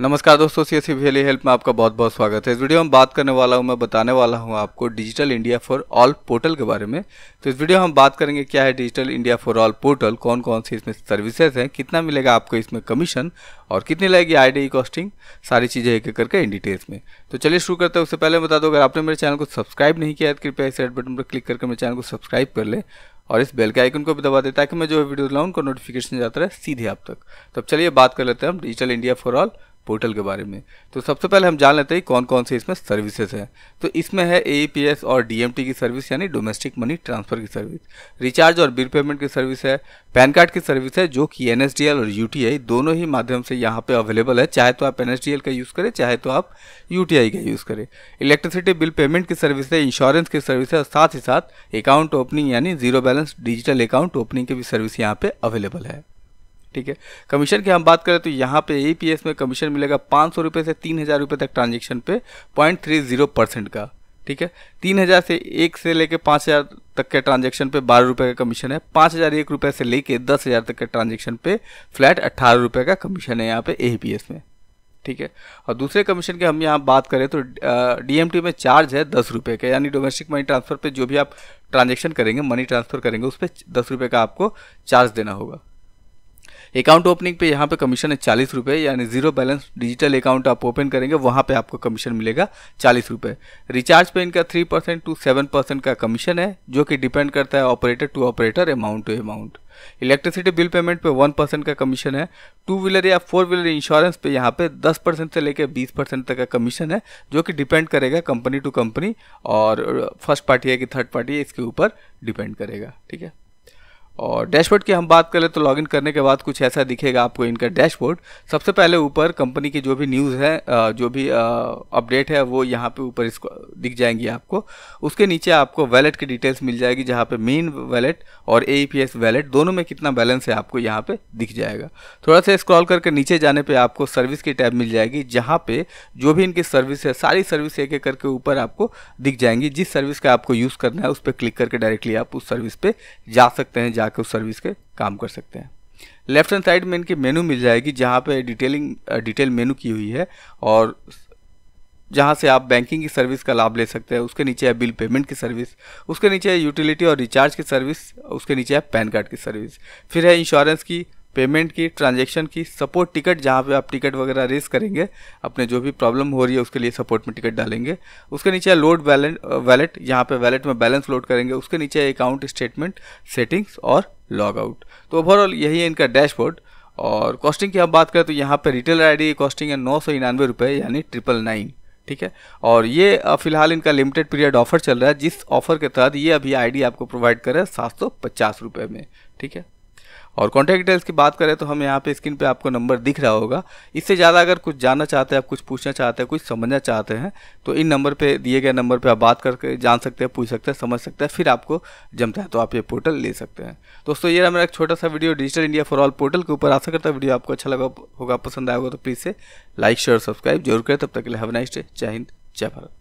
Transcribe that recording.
नमस्कार दोस्तों C S वेली help में आपका बहुत बहुत स्वागत है इस वीडियो में बात करने वाला हूँ मैं बताने वाला हूँ आपको digital India for all portal के बारे में तो इस वीडियो में हम बात करेंगे क्या है digital India for all portal कौन कौन सी इसमें सर्विसेज हैं कितना मिलेगा आपको इसमें कमीशन और कितनी लगेगी आई कॉस्टिंग e सारी चीज़ें एक एक करके इन डिटेल्स में तो चलिए शुरू करते हैं उससे पहले बता दो अगर आपने मेरे चैनल को सब्सक्राइब नहीं किया है तो कृपया इस रेड बटन पर क्लिक करके मेरे चैनल को सब्सक्राइब कर ले और इस बेल के आइकन को भी दबा दें ताकि मैं जो वीडियो लाऊँ उनका नोटिफिकेशन जाता रहे सीधे आप तक तो चलिए बात कर लेते हैं हम digital India for all portal के बारे में तो सबसे पहले हम जान लेते हैं कौन कौन से इसमें सर्विसेज हैं तो इसमें है ए और डी की सर्विस यानी डोमेस्टिक मनी ट्रांसफ़र की सर्विस रिचार्ज और बिल पेमेंट की सर्विस है पैन कार्ड की सर्विस है जो कि एन और यू दोनों ही माध्यम से यहाँ पर अवेलेबल है चाहे तो आप एन का यूज़ करें चाहे तो आप यू का यूज़ करें इलेक्ट्रिसिटी बिल पेमेंट की सर्विस है इंश्योरेंस की सर्विस है और साथ ही साथ अकाउंट ओपनिंग यानी zero balance digital account opening की भी सर्विस यहाँ पर अवेलेबल है ठीक है कमीशन की हम बात करें तो यहाँ पे ए में कमीशन मिलेगा पाँच सौ रुपये से तीन हज़ार रुपये तक ट्रांजेक्शन पे पॉइंट थ्री जीरो परसेंट का ठीक है तीन हज़ार से एक से लेके पाँच हज़ार तक के ट्रांजेक्शन पे बारह रुपये का कमीशन है पाँच हज़ार एक रुपये से लेके दस हज़ार तक के ट्रांजेक्शन पे फ्लैट अट्ठारह रुपये का कमीशन है यहाँ पे ए में ठीक है और दूसरे कमीशन की हम यहाँ बात करें तो डीएमटी में चार्ज है दस रुपये का यानी डोमेस्टिक मनी ट्रांसफ़र पे जो भी आप ट्रांजेक्शन करेंगे मनी ट्रांसफ़र करेंगे उस पर दस रुपये का आपको चार्ज देना होगा अकाउंट ओपनिंग पे यहाँ पे कमीशन है चालीस रुपये यानी जीरो बैलेंस डिजिटल अकाउंट आप ओपन करेंगे वहाँ पे आपको कमीशन मिलेगा चालीस रुपये रिचार्ज पे इनका three percent to seven percent का कमीशन है जो कि डिपेंड करता है operator to operator amount to amount electricity bill payment पे वन परसेंट का कमीशन है टू व्हीलर या फोर व्हीलर इंश्योरेंस पे यहाँ पे दस परसेंट से लेकर बीस परसेंट तक का कमीशन है जो कि डिपेंड करेगा कंपनी टू कंपनी और फर्स्ट पार्टी है कि थर्ड पार्टी है इसके ऊपर डिपेंड करेगा ठीक है और डैशबोर्ड की हम बात करें तो लॉगिन करने के बाद कुछ ऐसा दिखेगा आपको इनका डैशबोर्ड सबसे पहले ऊपर कंपनी की जो भी न्यूज़ है जो भी अपडेट है वो यहाँ पे ऊपर इसको दिख जाएंगी आपको उसके नीचे आपको वैलेट की डिटेल्स मिल जाएगी जहाँ पे मेन वैलेट और ए e वैलेट दोनों में कितना बैलेंस है आपको यहाँ पर दिख जाएगा थोड़ा सा स्क्रॉल करके नीचे जाने पर आपको सर्विस की टैब मिल जाएगी जहाँ पर जो भी इनकी सर्विस है सारी सर्विस एक एक करके ऊपर आपको दिख जाएंगी जिस सर्विस का आपको यूज़ करना है उस पर क्लिक करके डायरेक्टली आप उस सर्विस पर जा सकते हैं जाकर उस सर्विस के काम कर सकते हैं लेफ्ट हैंड साइड में इनकी मेनू मिल जाएगी जहाँ पे डिटेलिंग डिटेल मेनू की हुई है और जहाँ से आप बैंकिंग की सर्विस का लाभ ले सकते हैं उसके नीचे है बिल पेमेंट की सर्विस उसके नीचे है यूटिलिटी और रिचार्ज की सर्विस उसके नीचे है पैन कार्ड की सर्विस फिर है इंश्योरेंस की पेमेंट की ट्रांजेक्शन की सपोर्ट टिकट जहाँ पे आप टिकट वगैरह रेस करेंगे अपने जो भी प्रॉब्लम हो रही है उसके लिए सपोर्ट में टिकट डालेंगे उसके नीचे लोड वैलेट वैलेट यहाँ पे वैलेट में बैलेंस लोड करेंगे उसके नीचे अकाउंट स्टेटमेंट सेटिंग्स और लॉग आउट तो ओवरऑल यही है इनका डैशबोर्ड और कॉस्टिंग की आप बात करें तो यहाँ पर रिटेलर डी कॉस्टिंग है नौ सौ निन्यानवे रुपये यानी ट्रिपल नाइन ठीक है और ये फिलहाल इनका लिमिटेड पीरियड ऑफर चल रहा है जिस ऑफर के तहत ये अभी आईडी आपको प्रोवाइड करे सात सौ पचास रुपये में ठीक है और कॉन्टैक्ट डिटेल्स की बात करें तो हम यहाँ पे स्क्रीन पे आपको नंबर दिख रहा होगा इससे ज़्यादा अगर कुछ जानना चाहते हैं आप कुछ पूछना चाहते हैं कुछ समझना चाहते हैं तो इन नंबर पे दिए गए नंबर पे आप बात करके जान सकते हैं पूछ सकते हैं समझ सकते हैं फिर आपको जमता है तो आप ये पोर्टल ले सकते हैं दोस्तों ये मेरा एक छोटा सा video digital India for all portal के ऊपर आशा करता वीडियो आपको अच्छा लगा होगा पसंद आएगा तो प्लीज़ से लाइक शेयर सब्सक्राइब जरूर करें तब तक के लिए हैव नाइस डे जय हिंद जय भारत